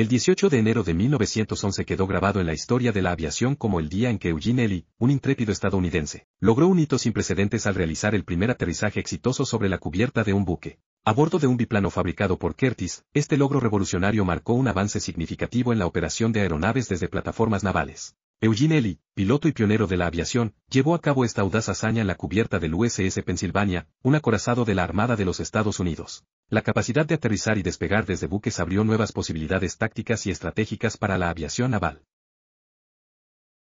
El 18 de enero de 1911 quedó grabado en la historia de la aviación como el día en que Eugene Ely, un intrépido estadounidense, logró un hito sin precedentes al realizar el primer aterrizaje exitoso sobre la cubierta de un buque. A bordo de un biplano fabricado por Curtis, este logro revolucionario marcó un avance significativo en la operación de aeronaves desde plataformas navales. Eugene Ely, piloto y pionero de la aviación, llevó a cabo esta audaz hazaña en la cubierta del USS Pennsylvania, un acorazado de la Armada de los Estados Unidos. La capacidad de aterrizar y despegar desde buques abrió nuevas posibilidades tácticas y estratégicas para la aviación naval.